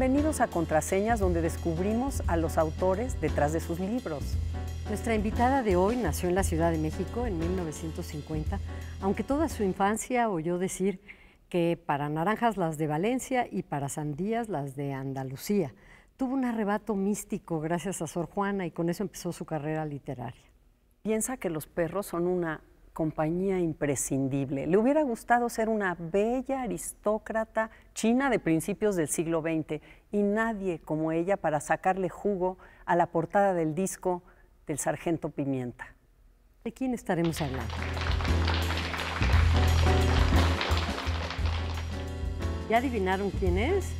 Bienvenidos a Contraseñas, donde descubrimos a los autores detrás de sus libros. Nuestra invitada de hoy nació en la Ciudad de México en 1950, aunque toda su infancia oyó decir que para naranjas las de Valencia y para sandías las de Andalucía. Tuvo un arrebato místico gracias a Sor Juana y con eso empezó su carrera literaria. Piensa que los perros son una compañía imprescindible. Le hubiera gustado ser una bella aristócrata china de principios del siglo XX y nadie como ella para sacarle jugo a la portada del disco del Sargento Pimienta. ¿De quién estaremos hablando? ¿Ya adivinaron quién es?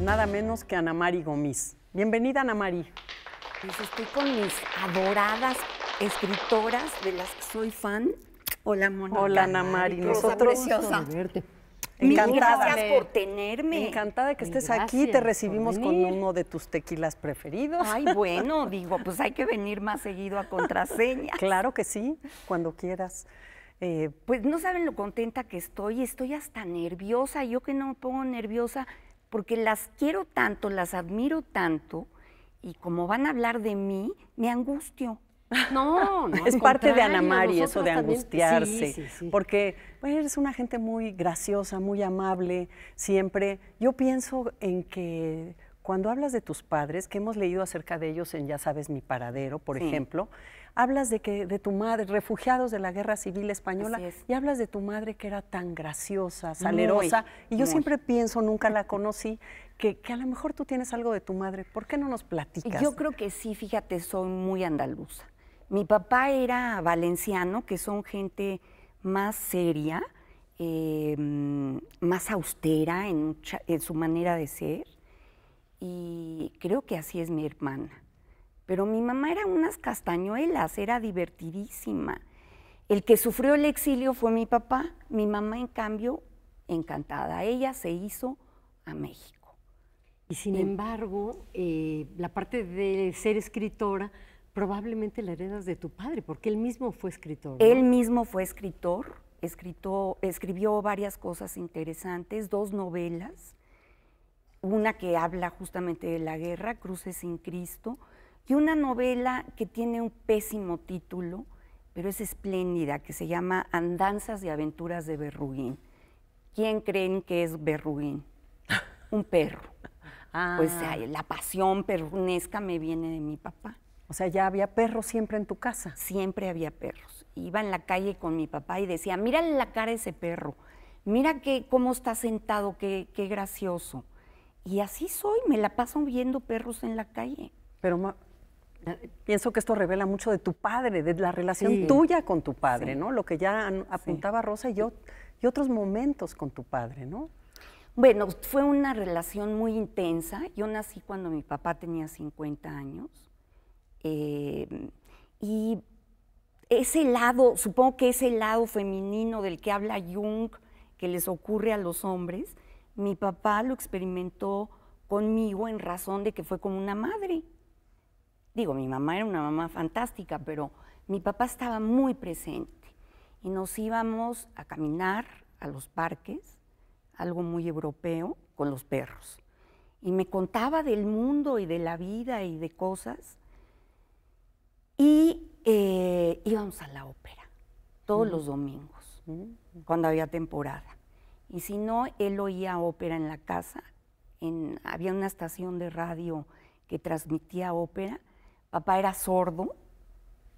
Nada menos que Ana Mari Gomis. Bienvenida, Ana Mari. Pues estoy con mis adoradas escritoras de las que soy fan Hola, Mona. Hola, Ana Mari. Nosotros preciosa. Encantada. Gracias por tenerme. Encantada de que estés aquí. Te recibimos con uno de tus tequilas preferidos. Ay, bueno, digo, pues hay que venir más seguido a contraseña. Claro que sí, cuando quieras. Eh, pues no saben lo contenta que estoy. Estoy hasta nerviosa. Yo que no me pongo nerviosa porque las quiero tanto, las admiro tanto y como van a hablar de mí, me angustio. No, no. Es parte de Ana y eso de angustiarse. porque pues, eres una gente muy graciosa, muy amable, siempre. Yo pienso en que cuando hablas de tus padres, que hemos leído acerca de ellos en Ya sabes mi paradero, por ejemplo, hablas de que de tu madre, refugiados de la Guerra Civil Española, y hablas de tu madre que era tan graciosa, salerosa, y yo siempre pienso, nunca la conocí, que, a lo mejor tú tienes algo de tu madre, ¿por qué no nos platicas? Yo creo que sí, fíjate, soy muy andaluza. Mi papá era valenciano, que son gente más seria, em, más austera en, su manera de ser. Y creo que así es mi hermana. Pero mi mamá era unas castañuelas, era divertidísima. El que sufrió el exilio fue mi papá, mi mamá en cambio, encantada. Ella se hizo a México. Y sin em. embargo, eh, la parte de ser escritora Probablemente la heredas de tu padre, porque él mismo fue escritor. Él mismo fue escritor, escribió varias cosas interesantes, dos novelas, una que habla justamente de la guerra, Cruces sin Cristo, y una novela que tiene un pésimo título, pero es espléndida, que se llama Andanzas y Aventuras de Berruguín. ¿Quién creen que es Berruguín? Un perro. Ah. Pues la pasión perrunesca me viene de mi papá. O sea, ya había perros siempre en tu casa. Siempre había perros. Iba en la calle con mi papá y decía, mira la cara de ese perro, mira que, cómo está sentado, qué, qué gracioso. Y así soy, me la paso viendo perros en la calle. Pero eh, pienso que esto revela mucho de tu padre, de la relación tuya con tu padre, ¿no? Lo que ya apuntaba Rosa y yo, y otros momentos con tu padre, ¿no? Bueno, fue una relación muy intensa. Yo nací cuando mi papá tenía 50 años Em, y ese lado, supongo que ese lado femenino del que habla Jung, que les ocurre a los hombres, mi papá lo experimentó conmigo en razón de que fue como una madre. Digo, mi mamá era una mamá fantástica, pero mi papá estaba muy presente y nos íbamos a caminar a los parques, algo muy europeo, con los perros. Y me contaba del mundo y de la vida y de cosas y eh, íbamos a la ópera todos los domingos, mm. cuando había temporada. Y si no, él oía ópera en la casa. había una estación de radio que transmitía ópera. Papá era sordo,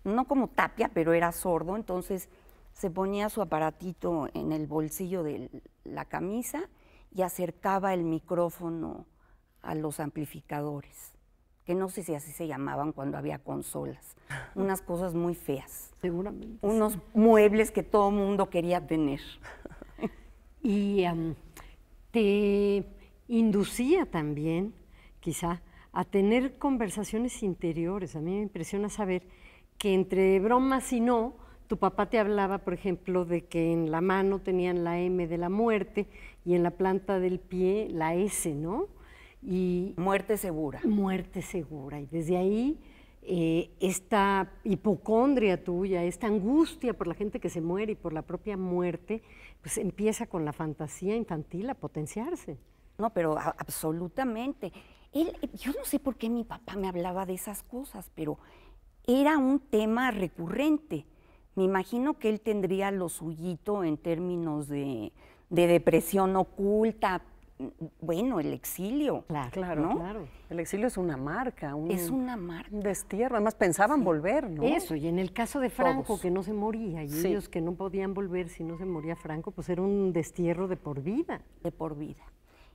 no como tapia, pero era sordo. Entonces se ponía su aparatito en el bolsillo de la camisa y acercaba el micrófono a los amplificadores que no sé si así se llamaban cuando había consolas, unas cosas muy feas. Seguramente. Unos muebles que todo mundo quería tener. Y te inducía también, quizá, a tener conversaciones interiores. A mí me impresiona saber que entre bromas y no, tu papá te hablaba, por ejemplo, de que en la mano tenían la M de la muerte y en la planta del pie la S, ¿no? Y muerte segura. Muerte segura. Y desde ahí eh, esta hipocondria tuya, esta angustia por la gente que se muere y por la propia muerte, pues empieza con la fantasía infantil a potenciarse. No, pero absolutamente. yo no sé por qué mi papá me hablaba de esas cosas, pero era un tema recurrente. Me imagino que él tendría lo suyito en términos de, de depresión oculta, bueno, el exilio. Claro, claro, El exilio es una marca. es una marca. Un destierro. Además, pensaban volver, ¿no? Eso, y en el caso de Franco, que no se moría, y ellos que no podían volver si no se moría Franco, pues era un destierro de por vida. De por vida.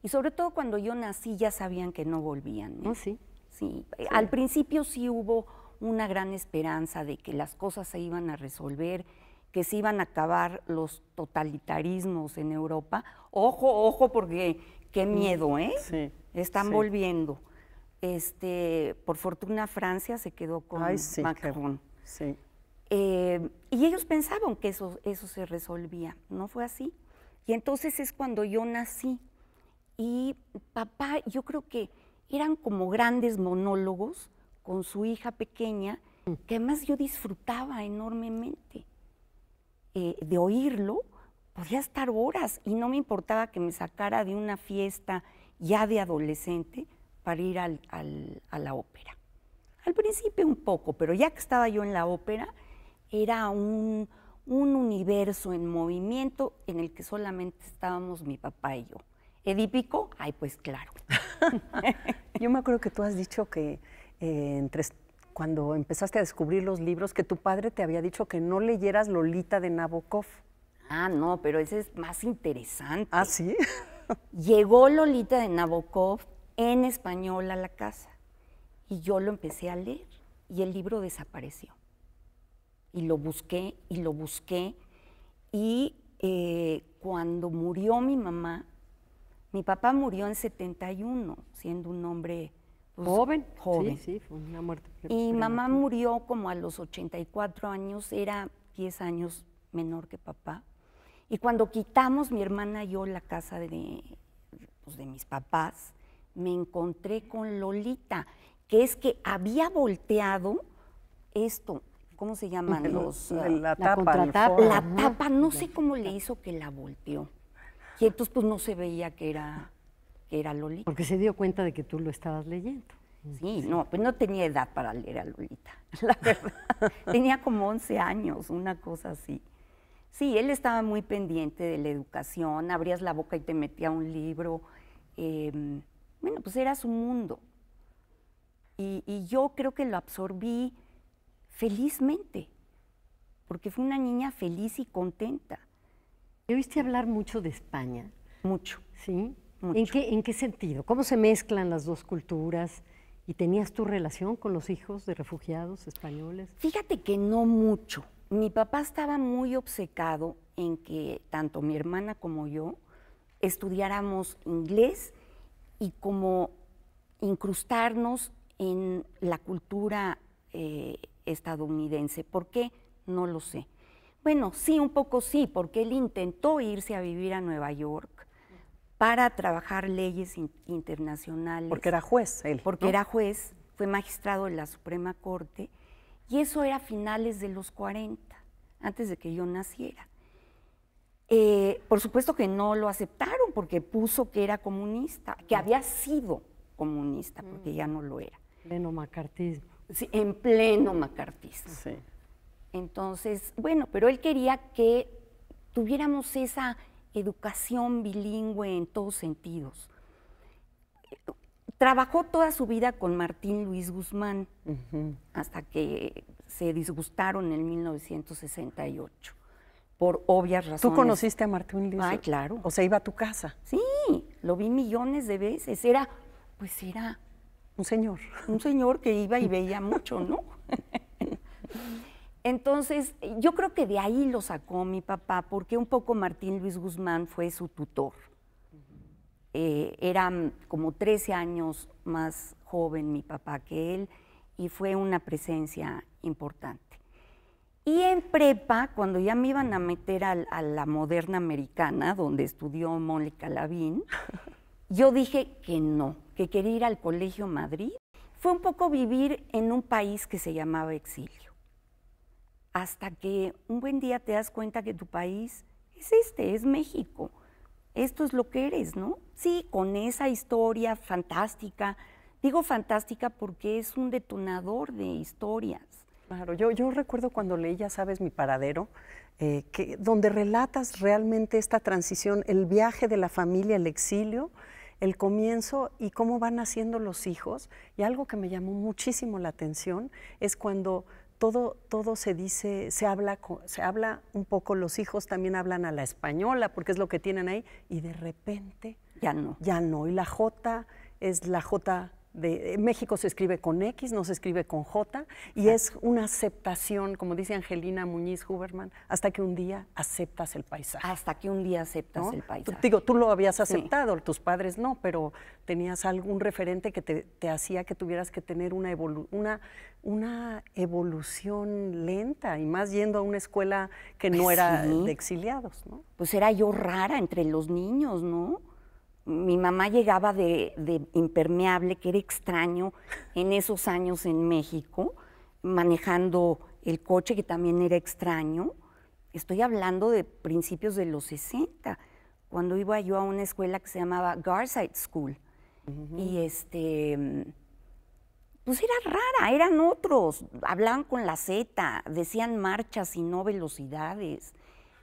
Y sobre todo cuando yo nací ya sabían que no volvían. ¿no? ¿eh? Ah, sí. Sí. Al principio sí hubo una gran esperanza de que las cosas se iban a resolver que se iban a acabar los totalitarismos en Europa. Ojo, ojo, porque Qué miedo, ¿eh? Sí. Están volviendo. Este, por fortuna Francia se quedó con sí, Macron. Sí. Eh, y ellos pensaban que eso, eso se resolvía, no fue así. Y entonces es cuando yo nací. Y papá, yo creo que eran como grandes monólogos con su hija pequeña, mm. que además yo disfrutaba enormemente eh, de oírlo podía pues, estar horas y no me importaba que me sacara de una fiesta ya de adolescente para ir al, a la ópera. Al principio un poco, pero ya que estaba yo en la ópera, era un, universo en movimiento en el que solamente estábamos mi papá y yo. ¿Edípico? Ay, pues claro. yo me acuerdo que tú has dicho que eh, cuando empezaste a descubrir los libros, que tu padre te había dicho que no leyeras Lolita de Nabokov. Ah, no, pero ese es más interesante. Ah, sí. Llegó Lolita de Nabokov en español a la casa y yo lo empecé a leer y el libro desapareció. Y lo busqué y lo busqué y eh, cuando murió mi mamá, mi papá murió en 71, siendo un hombre joven. Pues, joven. Sí, sí, fue una muerte. Y mamá murió como a los 84 años, era 10 años menor que papá. Y cuando quitamos mi hermana y yo la casa de, pues, de mis papás, me encontré con Lolita, que es que había volteado esto, ¿cómo se llaman los? Ah, la, tapa. La tapa, no sé cómo le hizo que la volteó. Y entonces pues no se veía que era, que era Lolita. Porque se dio cuenta de que tú lo estabas leyendo. Sí, no, pues no tenía edad para leer a Lolita, la verdad. tenía como 11 años, una cosa así. Sí, él estaba muy pendiente de la educación, abrías la boca y te metía un libro. Em, bueno, pues era su mundo. Y, yo creo que lo absorbí felizmente, porque fue una niña feliz y contenta. ¿Te oíste hablar mucho de España? Mucho. ¿Sí? ¿En qué sentido? ¿Cómo se mezclan las dos culturas? ¿Y tenías tu relación con los hijos de refugiados españoles? Fíjate que no mucho mi papá estaba muy obcecado en que tanto mi hermana como yo estudiáramos inglés y como incrustarnos en la cultura eh, estadounidense. ¿Por qué? No lo sé. Bueno, sí, un poco sí, porque él intentó irse a vivir a Nueva York para trabajar leyes internacionales. Porque era juez él. Porque era juez, fue magistrado de la Suprema Corte y eso era a finales de los 40, antes de que yo naciera. Eh, por supuesto que no lo aceptaron porque puso que era comunista, que mm. había sido comunista, mm. porque ya no lo era. En Pleno macartismo. Sí, en pleno macartismo. Sí. Entonces, bueno, pero él quería que tuviéramos esa educación bilingüe en todos sentidos trabajó toda su vida con Martín Luis Guzmán hasta que se disgustaron en 1968 por obvias razones. ¿Tú conociste a Martín Luis? Ay, claro. O sea, iba a tu casa. Sí, lo vi millones de veces. Era, pues era... Un señor. Un señor que iba y veía mucho, ¿no? Entonces, yo creo que de ahí lo sacó mi papá, porque un poco Martín Luis Guzmán fue su tutor. Eh, era como 13 años más joven mi papá que él y fue una presencia importante. Y en prepa, cuando ya me iban a meter a, la moderna americana, donde estudió Molly Lavín yo dije que no, que quería ir al Colegio Madrid. Fue un poco vivir en un país que se llamaba exilio. Hasta que un buen día te das cuenta que tu país es este, es México esto es lo que eres, ¿no? Sí, con esa historia fantástica. Digo fantástica porque es un detonador de historias. Claro, yo, recuerdo cuando leí, ya sabes, mi paradero, eh, que, donde relatas realmente esta transición, el viaje de la familia, al exilio, el comienzo y cómo van naciendo los hijos. Y algo que me llamó muchísimo la atención es cuando todo, todo se dice, se habla, se habla un poco, los hijos también hablan a la española, porque es lo que tienen ahí, y de repente ya no. Ya no. Y la J es la J de México se escribe con X, no se escribe con J, y es una aceptación, como dice Angelina Muñiz Huberman, hasta que un día aceptas el paisaje. Hasta que un día aceptas el paisaje. digo, tú lo habías aceptado, tus padres no, pero tenías algún referente que te, hacía que tuvieras que tener una, una una evolución lenta y más yendo a una escuela que no pues era de exiliados, ¿no? Pues era yo rara entre los niños, ¿no? Mi mamá llegaba de, impermeable, que era extraño en esos años en México, manejando el coche, que también era extraño. Estoy hablando de principios de los 60, cuando iba yo a una escuela que se llamaba Garside School. Y este pues era rara, eran otros, hablaban con la Z, decían marchas y no velocidades.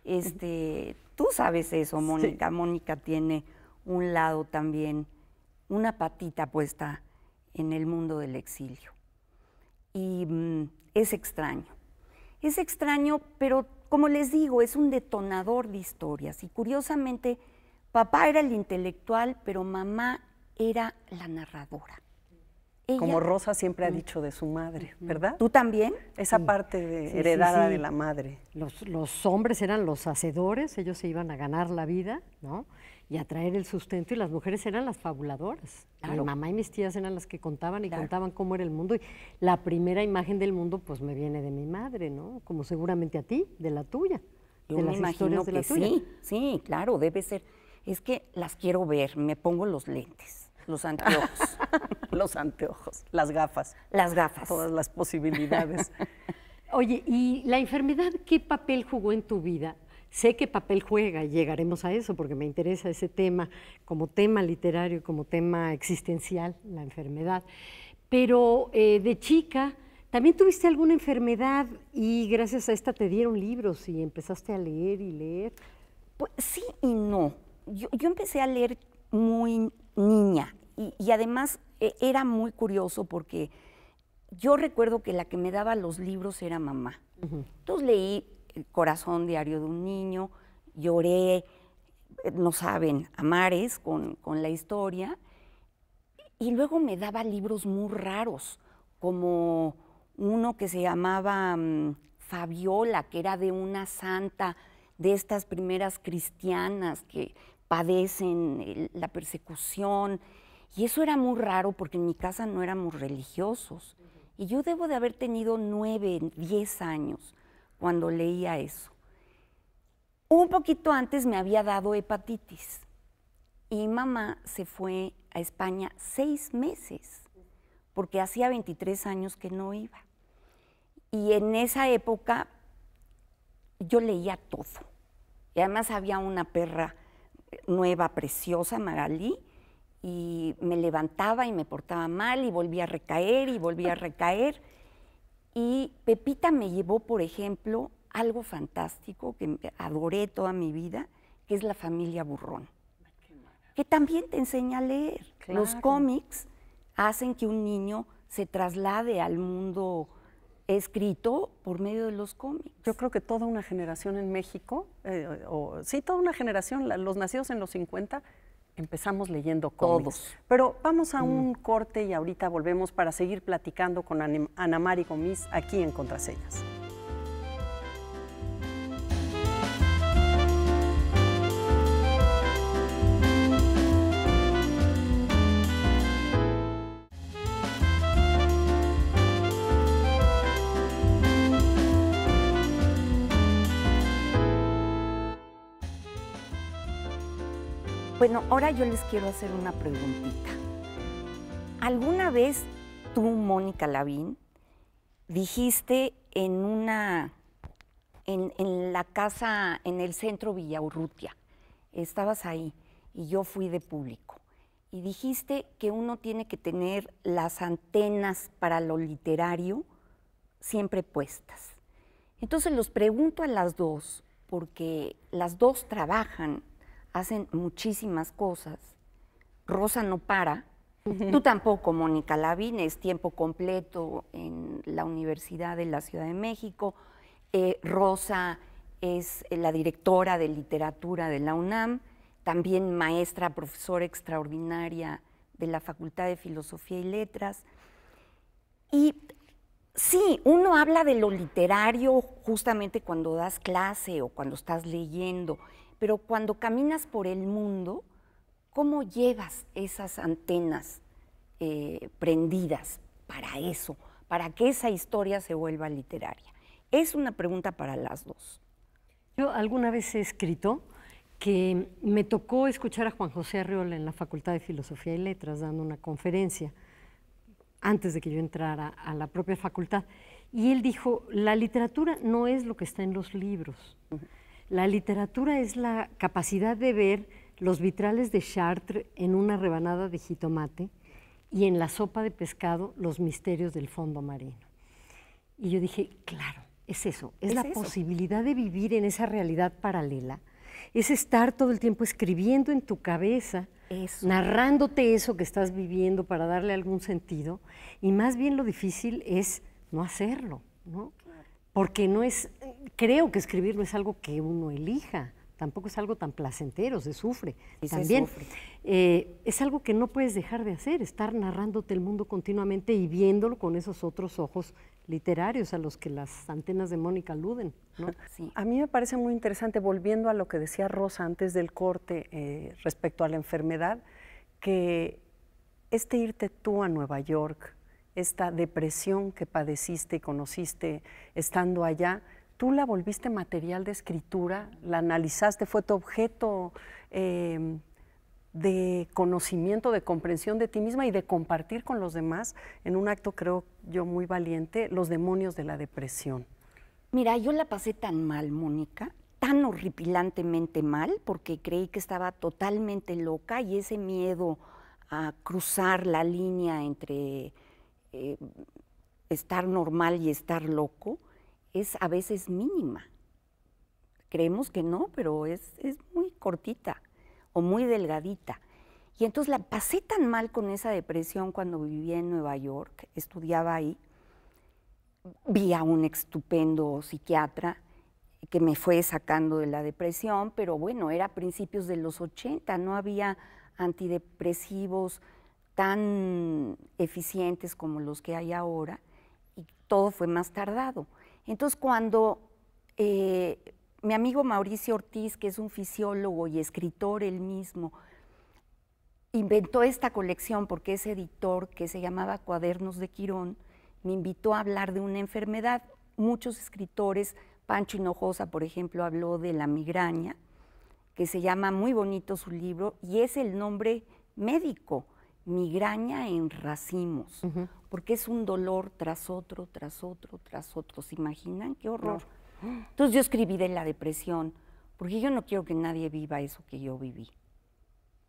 Este, tú sabes eso, Mónica. Mónica tiene un lado también, una patita puesta en el mundo del exilio. Y mm, es extraño. Es extraño, pero como les digo, es un detonador de historias. Y curiosamente, papá era el intelectual, pero mamá era la narradora. Como Rosa siempre ha dicho de su madre, ¿verdad? ¿Tú también? Esa parte de heredada de la madre. Los, hombres eran los hacedores, ellos se iban a ganar la vida, ¿no? Y a traer el sustento, y las mujeres eran las fabuladoras. Mi mamá y mis tías eran las que contaban y contaban cómo era el mundo. Y la primera imagen del mundo, pues me viene de mi madre, ¿no? Como seguramente a ti, de la tuya. de las historias de la tuya. Sí, sí, claro, debe ser. Es que las quiero ver, me pongo los lentes los anteojos. los anteojos, las gafas. Las gafas. Todas las posibilidades. Oye, ¿y la enfermedad qué papel jugó en tu vida? Sé qué papel juega y llegaremos a eso porque me interesa ese tema como tema literario como tema existencial, la enfermedad. Pero eh, de chica, ¿también tuviste alguna enfermedad y gracias a esta te dieron libros y empezaste a leer y leer? Pues sí y no. Yo, yo empecé a leer muy niña. Y, además e, era muy curioso porque yo recuerdo que la que me daba los libros era mamá. Entonces leí El corazón diario de un niño, lloré, eh, no saben, amares con, la historia. Y luego me daba libros muy raros, como uno que se llamaba mm, Fabiola, que era de una santa de estas primeras cristianas que, padecen la persecución. Y eso era muy raro porque en mi casa no éramos religiosos. Y yo debo de haber tenido nueve, diez años cuando leía eso. Un poquito antes me había dado hepatitis y mamá se fue a España seis meses porque hacía 23 años que no iba. Y en esa época yo leía todo. Y además había una perra nueva, preciosa, Magalí, y me levantaba y me portaba mal y volvía a recaer y volvía a recaer. Y Pepita me llevó, por ejemplo, algo fantástico que adoré toda mi vida, que es la familia Burrón, que también te enseña a leer. Los cómics hacen que un niño se traslade al mundo escrito por medio de los cómics. Yo creo que toda una generación en México, eh, o, sí, toda una generación, los nacidos en los 50, empezamos leyendo cómics. Pero vamos a mm. un corte y ahorita volvemos para seguir platicando con Ana Mari Gomis aquí en Contraseñas. Bueno, ahora yo les quiero hacer una preguntita. ¿Alguna vez tú, Mónica Lavín, dijiste en una, en, la casa, en el centro Villa Villaurrutia, estabas ahí y yo fui de público, y dijiste que uno tiene que tener las antenas para lo literario siempre puestas. Entonces los pregunto a las dos, porque las dos trabajan hacen muchísimas cosas. Rosa no para. Tú tampoco, Mónica Lavín, es tiempo completo en la Universidad de la Ciudad de México. Eh, Rosa es eh, la directora de literatura de la UNAM, también maestra, profesora extraordinaria de la Facultad de Filosofía y Letras. Y sí, uno habla de lo literario justamente cuando das clase o cuando estás leyendo, pero cuando caminas por el mundo, ¿cómo llevas esas antenas eh, prendidas para eso, para que esa historia se vuelva literaria? Es una pregunta para las dos. Yo alguna vez he escrito que me tocó escuchar a Juan José Arriola en la Facultad de Filosofía y Letras dando una conferencia antes de que yo entrara a la propia facultad. Y él dijo, la literatura no es lo que está en los libros. La literatura es la capacidad de ver los vitrales de Chartres en una rebanada de jitomate y en la sopa de pescado los misterios del fondo marino. Y yo dije, claro, es eso, es, la posibilidad de vivir en esa realidad paralela, es estar todo el tiempo escribiendo en tu cabeza, narrándote eso que estás viviendo para darle algún sentido, y más bien lo difícil es no hacerlo, ¿no? porque no es, creo que escribir no es algo que uno elija, tampoco es algo tan placentero, se sufre también. Eh, es algo que no puedes dejar de hacer, estar narrándote el mundo continuamente y viéndolo con esos otros ojos literarios a los que las antenas de Mónica aluden. A mí me parece muy interesante, volviendo a lo que decía Rosa antes del corte eh, respecto a la enfermedad, que este irte tú a Nueva York, esta depresión que padeciste y conociste estando allá, tú la volviste material de escritura, la analizaste, fue tu objeto em, de conocimiento, de comprensión de ti misma y de compartir con los demás, en un acto creo yo muy valiente, los demonios de la depresión. Mira, yo la pasé tan mal, Mónica, tan horripilantemente mal, porque creí que estaba totalmente loca y ese miedo a cruzar la línea entre eh, estar normal y estar loco es a veces mínima. Creemos que no, pero es, es muy cortita o muy delgadita. Y entonces la pasé tan mal con esa depresión cuando vivía en Nueva York, estudiaba ahí. Vi a un estupendo psiquiatra que me fue sacando de la depresión, pero bueno, era a principios de los 80, no había antidepresivos, tan eficientes como los que hay ahora y todo fue más tardado. Entonces cuando eh, mi amigo Mauricio Ortiz, que es un fisiólogo y escritor él mismo, inventó esta colección porque ese editor que se llamaba Cuadernos de Quirón me invitó a hablar de una enfermedad. Muchos escritores, Pancho Hinojosa, por ejemplo, habló de la migraña, que se llama muy bonito su libro y es el nombre médico migraña en racimos, porque es un dolor tras otro, tras otro, tras otro. ¿Se imaginan? ¡Qué horror! Entonces yo escribí de la depresión, porque yo no quiero que nadie viva eso que yo viví.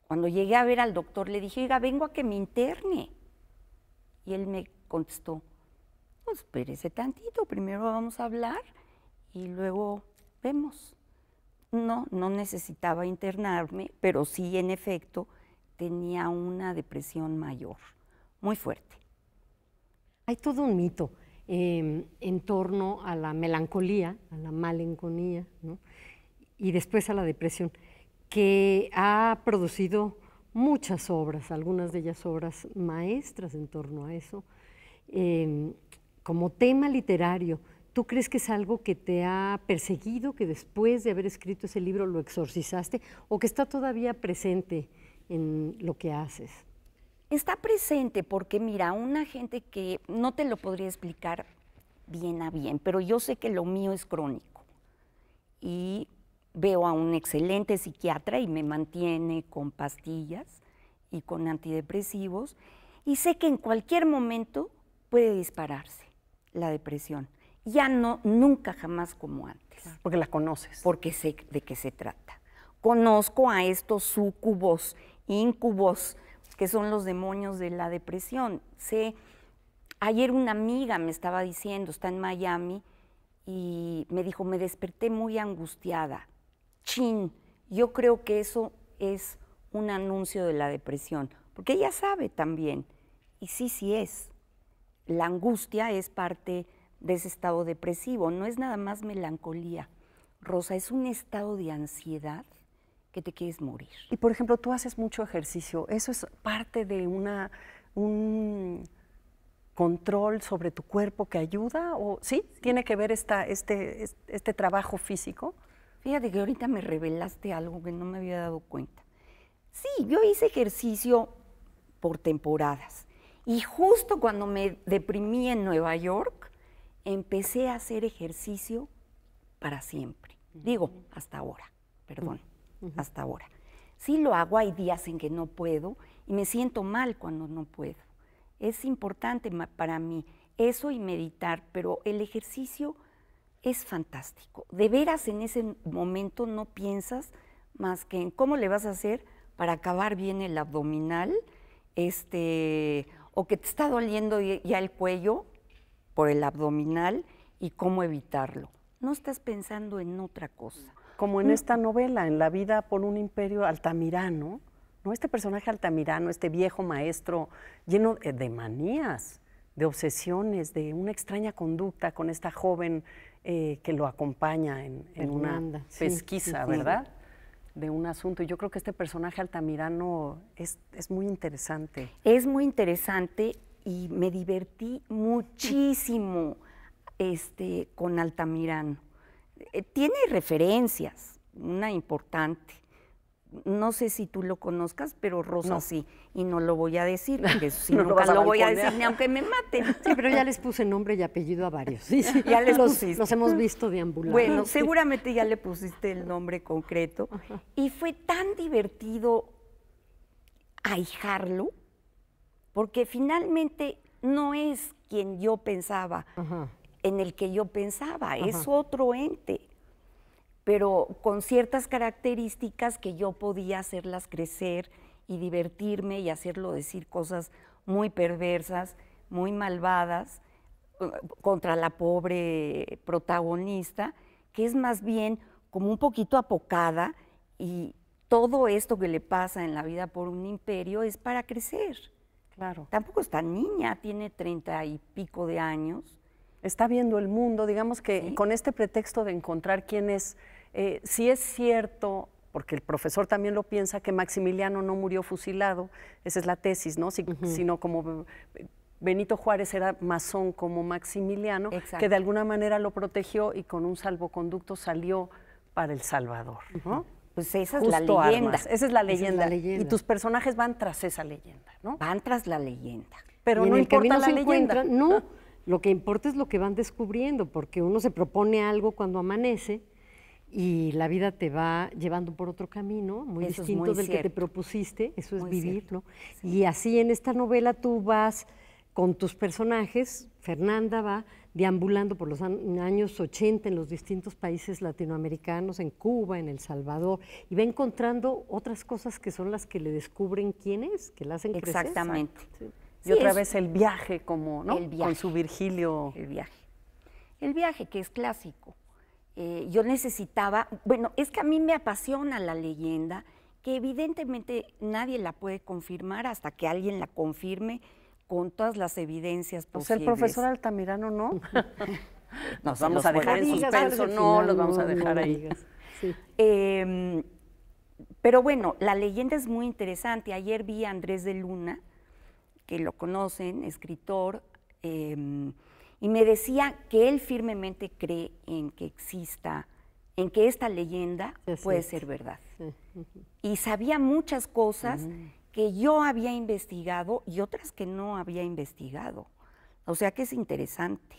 Cuando llegué a ver al doctor le dije, oiga, vengo a que me interne. Y él me contestó, pues espérese tantito, primero vamos a hablar y luego vemos. No, no necesitaba internarme, pero sí, en efecto, tenía una depresión mayor, muy fuerte. Hay todo un mito em, en torno a la melancolía, a la malenconía, y después a la depresión, que ha producido muchas obras, algunas de ellas obras maestras en torno a eso. Em, como tema literario, ¿tú crees que es algo que te ha perseguido, que después de haber escrito ese libro lo exorcizaste o que está todavía presente en lo que haces. Está presente porque mira, una gente que no te lo podría explicar bien a bien, pero yo sé que lo mío es crónico y veo a un excelente psiquiatra y me mantiene con pastillas y con antidepresivos y sé que en cualquier momento puede dispararse la depresión. Ya no, nunca jamás como antes. Porque la conoces. Porque sé de qué se trata. Conozco a estos sucubos Incubos que son los demonios de la depresión. Sé, ayer una amiga me estaba diciendo, está en Miami, y me dijo, me desperté muy angustiada. Chin, yo creo que eso es un anuncio de la depresión, porque ella sabe también, y sí, sí es. La angustia es parte de ese estado depresivo, no es nada más melancolía. Rosa, es un estado de ansiedad que te quieres morir. Y por ejemplo, tú haces mucho ejercicio. Eso es parte de una, un control sobre tu cuerpo que ayuda o sí, tiene que ver esta, este, este trabajo físico. Fíjate que ahorita me revelaste algo que no me había dado cuenta. Sí, yo hice ejercicio por temporadas. Y justo cuando me deprimí en Nueva York, empecé a hacer ejercicio para siempre. Digo, hasta ahora, perdón hasta ahora. Sí lo hago, hay días en que no puedo y me siento mal cuando no puedo. Es importante para mí eso y meditar, pero el ejercicio es fantástico. De veras en ese momento no piensas más que en cómo le vas a hacer para acabar bien el abdominal, este, o que te está doliendo ya el cuello por el abdominal y cómo evitarlo. No estás pensando en otra cosa como en mm. esta novela, en La vida por un imperio altamirano, ¿no? Este personaje altamirano, este viejo maestro lleno eh, de manías, de obsesiones, de una extraña conducta con esta joven eh, que lo acompaña en, una pesquisa, ¿verdad? de un asunto. Y yo creo que este personaje altamirano es, muy interesante. Es muy interesante y me divertí muchísimo este, con Altamirano. Eh, tiene referencias, una importante. No sé si tú lo conozcas, pero Rosa sí. Y no lo voy a decir, porque si nunca lo, voy a decir, ni aunque me maten. Sí, pero ya les puse nombre y apellido a varios. Sí, Ya los, hemos visto deambular. Bueno, seguramente ya le pusiste el nombre concreto. Y fue tan divertido ahijarlo, porque finalmente no es quien yo pensaba en el que yo pensaba, es otro ente, pero con ciertas características que yo podía hacerlas crecer y divertirme y hacerlo decir cosas muy perversas, muy malvadas eh, contra la pobre protagonista, que es más bien como un poquito apocada y todo esto que le pasa en la vida por un imperio es para crecer. Claro. Tampoco está niña, tiene treinta y pico de años está viendo el mundo, digamos que con este pretexto de encontrar quién es, eh, si es cierto, porque el profesor también lo piensa, que Maximiliano no murió fusilado, esa es la tesis, ¿no? Sino como Benito Juárez era masón como Maximiliano, que de alguna manera lo protegió y con un salvoconducto salió para El Salvador, Pues esa es, la leyenda. esa es la leyenda. Y tus personajes van tras esa leyenda, ¿no? Van tras la leyenda. Pero no importa la leyenda. No, Lo que importa es lo que van descubriendo, porque uno se propone algo cuando amanece y la vida te va llevando por otro camino, muy distinto del que te propusiste, eso es vivirlo. Y así en esta novela tú vas con tus personajes, Fernanda va deambulando por los años 80 en los distintos países latinoamericanos, en Cuba, en El Salvador, y va encontrando otras cosas que son las que le descubren quién es, que la hacen crecer. Exactamente. Y otra vez el viaje, como, ¿no? Con su Virgilio. El viaje. El viaje, que es clásico. Eh, yo necesitaba, bueno, es que a mí me apasiona la leyenda, que evidentemente nadie la puede confirmar hasta que alguien la confirme con todas las evidencias posibles. Pues el profesor Altamirano no. Nos vamos a dejar en suspenso, no, los vamos a dejar ahí. Em, pero bueno, la leyenda es muy interesante. Ayer vi a Andrés de Luna, que lo conocen, escritor, em, y me decía que él firmemente cree en que exista, en que esta leyenda puede ser verdad. Y sabía muchas cosas mm. que yo había investigado y otras que no había investigado. O sea que es interesante.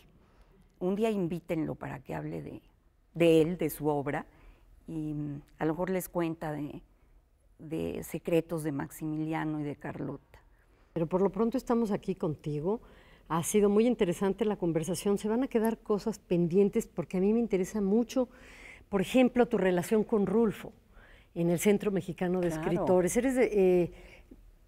Un día invítenlo para que hable de, él, de su obra, y mm, a lo mejor les cuenta de, de secretos de Maximiliano y de Carlota. Pero por lo pronto estamos aquí contigo. Ha sido muy interesante la conversación. Se van a quedar cosas pendientes porque a mí me interesa mucho, por ejemplo, tu relación con Rulfo en el Centro Mexicano de Escritores. Eres, de, eh,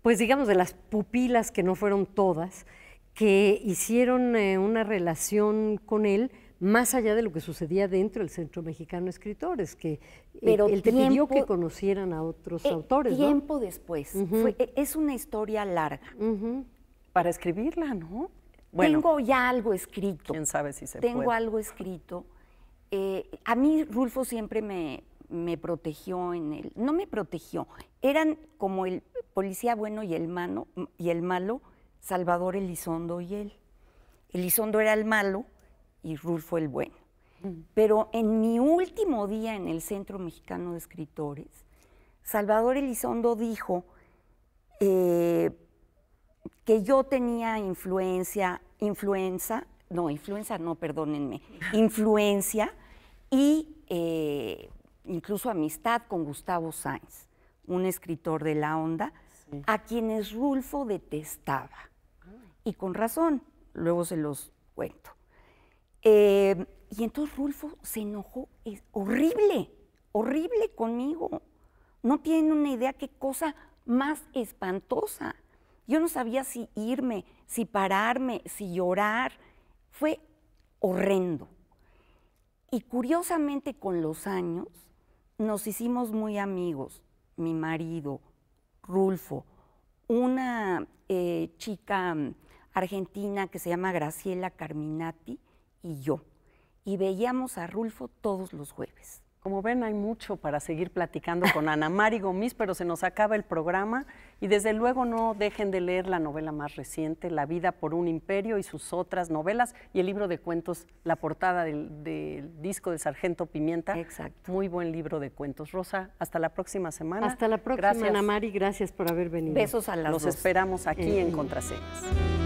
pues digamos, de las pupilas que no fueron todas, que hicieron eh, una relación con él más allá de lo que sucedía dentro del Centro Mexicano de Escritores, que eh, él te pidió que conocieran a otros eh, autores. Tiempo después. Eh, es una historia larga. Para escribirla, ¿no? Tengo ya algo escrito. ¿Quién sabe si se Tengo algo escrito. a mí Rulfo siempre me, protegió en él. No me protegió. Eran como el policía bueno y el, malo y el malo, Salvador Elizondo y él. Elizondo era el malo y Rulfo el Bueno. Mm. Pero en mi último día en el Centro Mexicano de Escritores, Salvador Elizondo dijo eh, que yo tenía influencia, influenza, no, influencia, no, perdónenme, influencia y eh, incluso amistad con Gustavo Sáenz, un escritor de la onda, a quienes Rulfo detestaba. Ah. Y con razón, luego se los cuento. Eh, y entonces Rulfo se enojó, es horrible, horrible conmigo. No tienen una idea qué cosa más espantosa. Yo no sabía si irme, si pararme, si llorar. Fue horrendo. Y curiosamente con los años nos hicimos muy amigos, mi marido, Rulfo, una eh, chica mm, argentina que se llama Graciela Carminati, y yo. Y veíamos a Rulfo todos los jueves. Como ven, hay mucho para seguir platicando con Ana Mari Gomis, pero se nos acaba el programa y desde luego no dejen de leer la novela más reciente, La vida por un imperio y sus otras novelas y el libro de cuentos, la portada del, disco de Sargento Pimienta. Exacto. Muy buen libro de cuentos. Rosa, hasta la próxima semana. Hasta la próxima, gracias. Ana Mari, gracias por haber venido. Besos a las Los esperamos aquí en eh. Contraseñas.